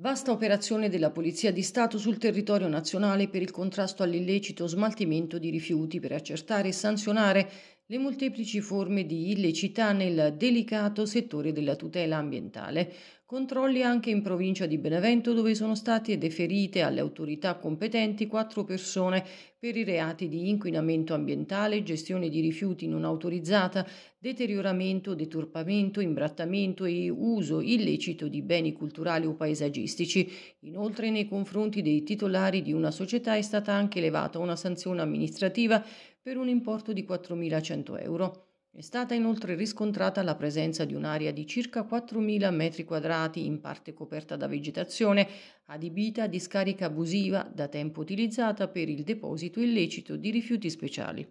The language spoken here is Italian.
Vasta operazione della Polizia di Stato sul territorio nazionale per il contrasto all'illecito smaltimento di rifiuti per accertare e sanzionare le molteplici forme di illecità nel delicato settore della tutela ambientale. Controlli anche in provincia di Benevento dove sono state deferite alle autorità competenti quattro persone per i reati di inquinamento ambientale, gestione di rifiuti non autorizzata, deterioramento, deturpamento, imbrattamento e uso illecito di beni culturali o paesaggistici. Inoltre nei confronti dei titolari di una società è stata anche elevata una sanzione amministrativa per un importo di 4.100 euro. È stata inoltre riscontrata la presenza di un'area di circa 4.000 metri quadrati in parte coperta da vegetazione, adibita a discarica abusiva da tempo utilizzata per il deposito illecito di rifiuti speciali.